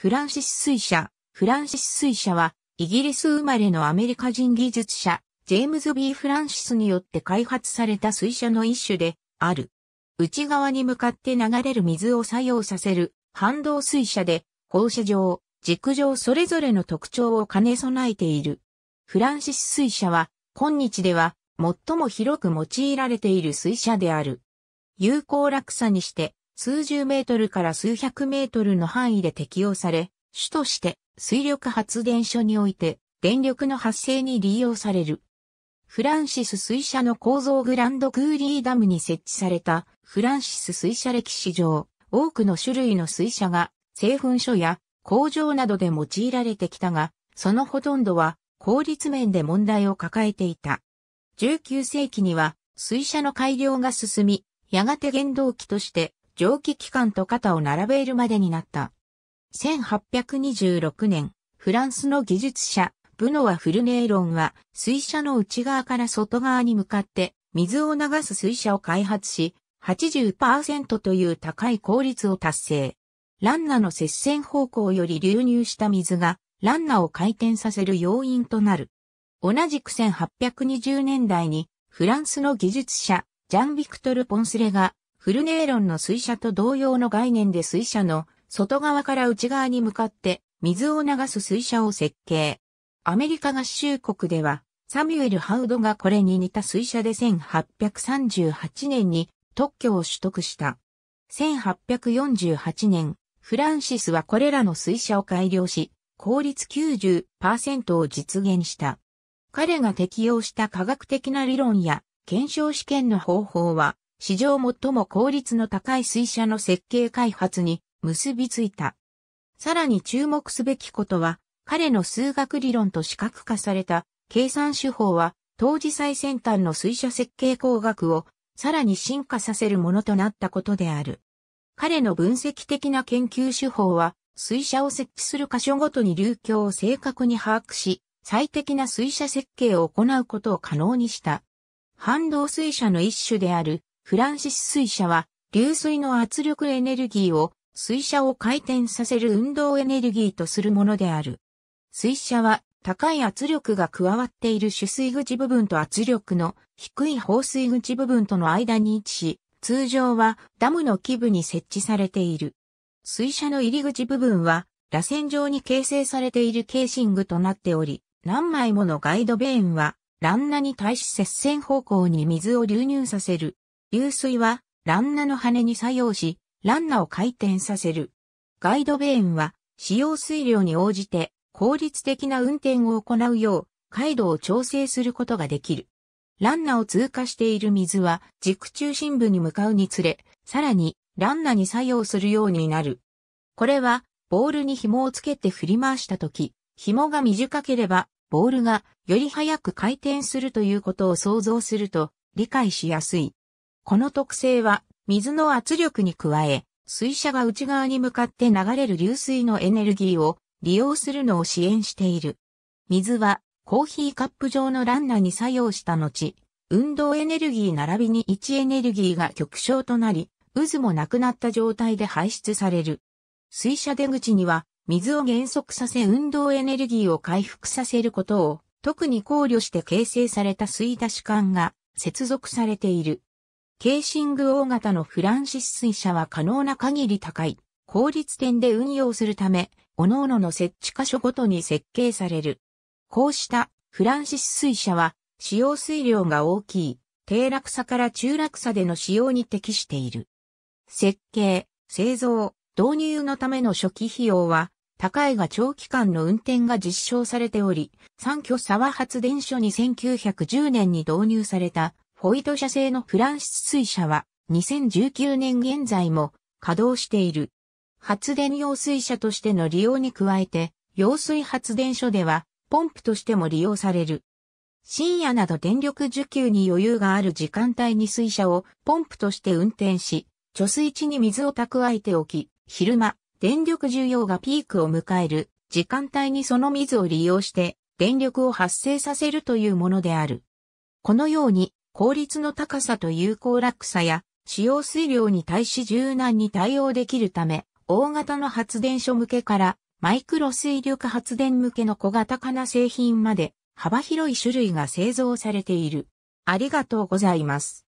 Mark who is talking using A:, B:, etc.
A: フランシス・水車、フランシス・水車は、イギリス生まれのアメリカ人技術者、ジェームズ・ B・ フランシスによって開発された水車の一種で、ある。内側に向かって流れる水を作用させる、反動水車で、放射状、軸状それぞれの特徴を兼ね備えている。フランシス水車は、今日では、最も広く用いられている水車である。有効落差にして、数十メートルから数百メートルの範囲で適用され、主として水力発電所において電力の発生に利用される。フランシス水車の構造グランドクーリーダムに設置されたフランシス水車歴史上、多くの種類の水車が製粉所や工場などで用いられてきたが、そのほとんどは効率面で問題を抱えていた。19世紀には水車の改良が進み、やがて原動機として蒸気機関と肩を並べるまでになった。1826年、フランスの技術者、ブノワ・フルネーロンは、水車の内側から外側に向かって、水を流す水車を開発し、80%という高い効率を達成。ランナの接線方向より流入した水が、ランナを回転させる要因となる。同じく1820年代に、フランスの技術者、ジャン・ビクトル・ポンスレが、フルネーロンの水車と同様の概念で水車の外側から内側に向かって水を流す水車を設計。アメリカ合衆国では、サミュエル・ハウドがこれに似た水車で1838年に特許を取得した。1848年、フランシスはこれらの水車を改良し、効率90%を実現した。彼が適用した科学的な理論や検証試験の方法は、史上最も効率の高い水車の設計開発に結びついた。さらに注目すべきことは、彼の数学理論と視覚化された計算手法は、当時最先端の水車設計工学をさらに進化させるものとなったことである。彼の分析的な研究手法は、水車を設置する箇所ごとに流況を正確に把握し、最適な水車設計を行うことを可能にした。反動水車の一種であるフランシス水車は、流水の圧力エネルギーを水車を回転させる運動エネルギーとするものである。水車は高い圧力が加わっている取水口部分と圧力の低い放水口部分との間に位置し、通常はダムの基部に設置されている。水車の入り口部分は螺旋状に形成されているケーシングとなっており、何枚ものガイドベーンは、ランナに対し接線方向に水を流入させる流水は、ランナの羽に作用し、ランナを回転させる。ガイドベーンは、使用水量に応じて、効率的な運転を行うよう、回路を調整することができる。ランナを通過している水は、軸中心部に向かうにつれ、さらに、ランナに作用するようになる。これは、ボールに紐をつけて振り回したとき、紐が短ければ、ボールがより早く回転するということを想像すると理解しやすい。この特性は、水の圧力に加え、水車が内側に向かって流れる流水のエネルギーを利用するのを支援している。水は、コーヒーカップ状のランナーに作用した後、運動エネルギー並びに位置エネルギーが極小となり、渦もなくなった状態で排出される。水車出口には、水を減速させ運動エネルギーを回復させることを特に考慮して形成された水出し管が接続されている。ケーシング大型のフランシス水車は可能な限り高い、効率点で運用するため、各々の設置箇所ごとに設計される。こうしたフランシス水車は、使用水量が大きい、低落差から中落差での使用に適している。設計、製造、導入のための初期費用は、高いが長期間の運転が実証されており、三居沢発電所に1910年に導入されたフォイド社製のフランス水車は2019年現在も稼働している。発電用水車としての利用に加えて、揚水発電所ではポンプとしても利用される。深夜など電力需給に余裕がある時間帯に水車をポンプとして運転し、貯水池に水を蓄えておき、昼間、電力需要がピークを迎える時間帯にその水を利用して電力を発生させるというものである。このように効率の高さと有効落差や使用水量に対し柔軟に対応できるため、大型の発電所向けからマイクロ水力発電向けの小型化な製品まで幅広い種類が製造されている。ありがとうございます。